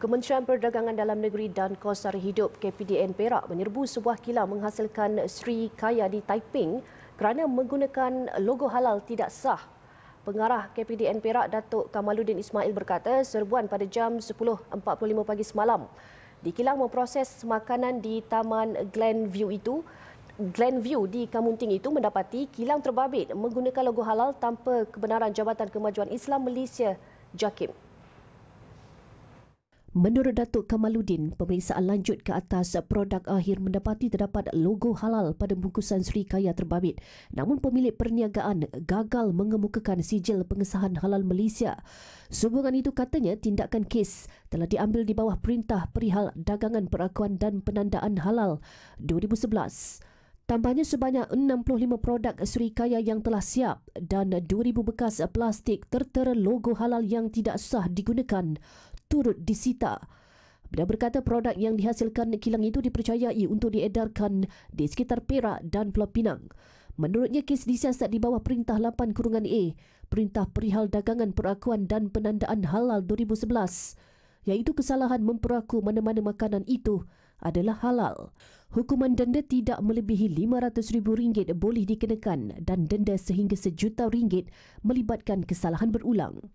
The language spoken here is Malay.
Kementerian Perdagangan Dalam Negeri dan Kosar Hidup KPDN Perak menyerbu sebuah kilang menghasilkan Sri Kaya di Taiping kerana menggunakan logo halal tidak sah. Pengarah KPDN Perak Datuk Kamaluddin Ismail berkata serbuan pada jam 10.45 pagi semalam di kilang memproses makanan di Taman Glenview itu Glenview di Kamunting itu mendapati kilang terbabit menggunakan logo halal tanpa kebenaran Jabatan Kemajuan Islam Malaysia JAKIM. Menurut Datuk Kamaludin, pemeriksaan lanjut ke atas produk akhir mendapati terdapat logo halal pada bungkusan Sri Kaya terbabit. Namun pemilik perniagaan gagal mengemukakan sijil pengesahan halal Malaysia. Sehubungan itu katanya tindakan kes telah diambil di bawah perintah perihal dagangan perakuan dan penandaan halal 2011. Tambahnya sebanyak 65 produk Sri Kaya yang telah siap dan 2,000 bekas plastik tertera logo halal yang tidak sah digunakan turut disita. Beliau berkata produk yang dihasilkan kilang itu dipercayai untuk diedarkan di sekitar Perak dan Pulau Pinang. Menurutnya kes disiasat di bawah Perintah 8 Kurungan A, Perintah Perihal Dagangan Perakuan dan Penandaan Halal 2011, iaitu kesalahan memperaku mana-mana makanan itu adalah halal. Hukuman denda tidak melebihi RM500,000 boleh dikenakan dan denda sehingga sejuta ringgit melibatkan kesalahan berulang.